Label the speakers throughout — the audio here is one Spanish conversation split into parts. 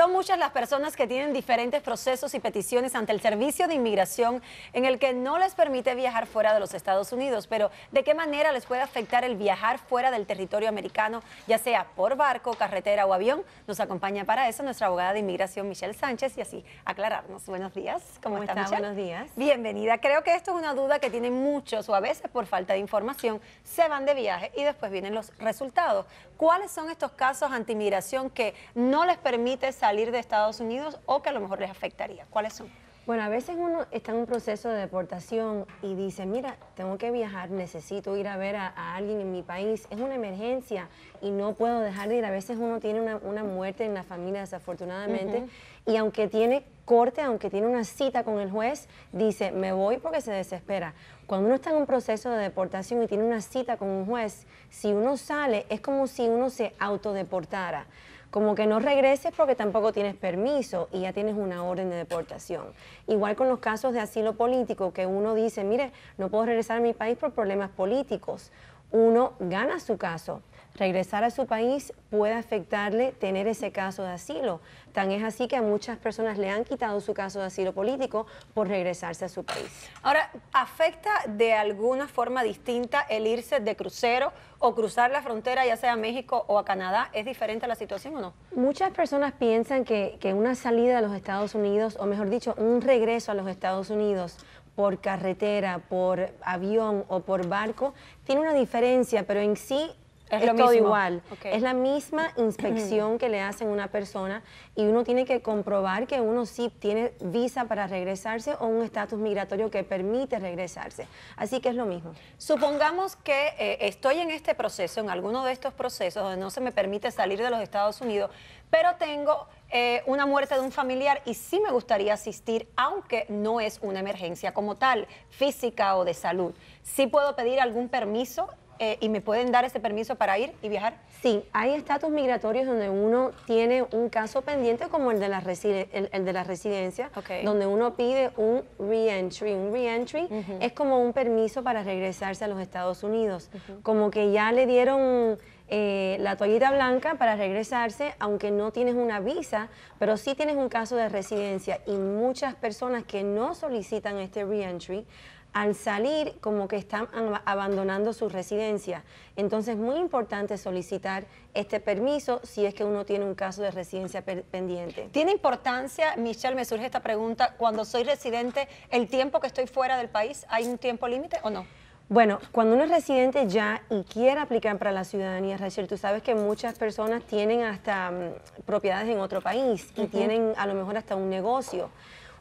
Speaker 1: Son muchas las personas que tienen diferentes procesos y peticiones ante el Servicio de Inmigración en el que no les permite viajar fuera de los Estados Unidos, pero ¿de qué manera les puede afectar el viajar fuera del territorio americano, ya sea por barco, carretera o avión? Nos acompaña para eso nuestra abogada de inmigración Michelle Sánchez y así aclararnos. Buenos días. ¿Cómo, está, Buenos días. Bienvenida. Creo que esto es una duda que tienen muchos o a veces por falta de información se van de viaje y después vienen los resultados. ¿Cuáles son estos casos anti inmigración que no les permite salir salir de Estados Unidos o que a lo mejor les afectaría? ¿Cuáles son? Bueno, a veces uno está en un proceso de deportación y dice, mira, tengo que viajar, necesito ir a ver a, alguien en mi país, es una emergencia y no puedo dejar de ir. A veces uno tiene una, muerte en la familia, desafortunadamente, y aunque tiene corte, aunque tiene una cita con el juez, dice, me voy porque se desespera. Cuando uno está en un proceso de deportación y tiene una cita con un juez, si uno sale, es como si uno se autodeportara como que no regreses porque tampoco tienes permiso y ya tienes una orden de deportación. Igual con los casos de asilo político, que uno dice, mire, no puedo regresar a mi país por problemas políticos. Uno gana su caso, regresar a su país puede afectarle tener ese caso de asilo. Tan es así que a muchas personas le han quitado su caso de asilo político por regresarse a su país. Ahora, ¿afecta de alguna forma distinta el irse de crucero o cruzar la frontera ya sea a México o a Canadá? ¿Es diferente la situación o no? Muchas personas piensan que, que una salida a los Estados Unidos, o mejor dicho, un regreso a los Estados Unidos, por carretera, por avión o por barco, tiene una diferencia, pero en sí es, lo todo mismo. igual. Es la misma inspección que le hacen a una persona y uno tiene que comprobar que uno sí tiene visa para regresarse o un estatus migratorio que permite regresarse. Así que es lo mismo. Supongamos que eh, estoy en este proceso, en alguno de estos procesos donde no se me permite salir de los Estados Unidos, pero tengo eh, una muerte de un familiar y sí me gustaría asistir, aunque no es una emergencia como tal, física o de salud. ¿Sí puedo pedir algún permiso eh, y me pueden dar ese permiso para ir y viajar? Sí, hay estatus migratorios donde uno tiene un caso pendiente como el de la, el, de la residencia, donde uno pide un reentry. Un reentry es como un permiso para regresarse a los Estados Unidos, como que ya le dieron... Eh, la toallita blanca para regresarse, aunque no tienes una visa, pero sí tienes un caso de residencia. Y muchas personas que no solicitan este reentry al salir como que están abandonando su residencia. Entonces es muy importante solicitar este permiso si es que uno tiene un caso de residencia pendiente. ¿Tiene importancia, Michelle, me surge esta pregunta, cuando soy residente, el tiempo que estoy fuera del país, ¿hay un tiempo límite o no? Bueno, cuando uno es residente ya y quiere aplicar para la ciudadanía, Rachel, tú sabes que muchas personas tienen hasta mm, propiedades en otro país y tienen a lo mejor hasta un negocio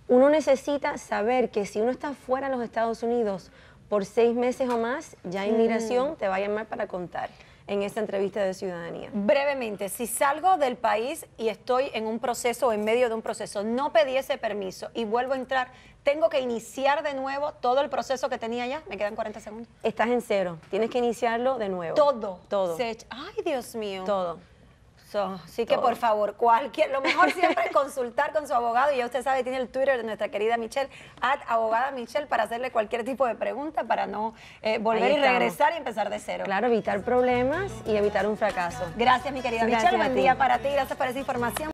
Speaker 1: uno necesita saber que si uno está fuera de los Estados Unidos por seis meses o más, ya mm. inmigración migración, te va a llamar para contar en esta entrevista de ciudadanía. Brevemente, si salgo del país y estoy en un proceso o en medio de un proceso, no pedí ese permiso y vuelvo a entrar, ¿tengo que iniciar de nuevo todo el proceso que tenía ya? Me quedan 40 segundos. Estás en cero, tienes que iniciarlo de nuevo. Todo. Todo. Ay, Dios mío. Todo. So, así que por favor, cualquier, lo mejor siempre es consultar con su abogado. Y ya usted sabe, tiene el Twitter de nuestra querida Michelle, at abogada Michelle, para hacerle cualquier tipo de pregunta, para no eh, volver y regresar y empezar de cero. Claro, evitar problemas y evitar un fracaso. Gracias, mi querida Michelle. Buen día para ti. Gracias por esa información.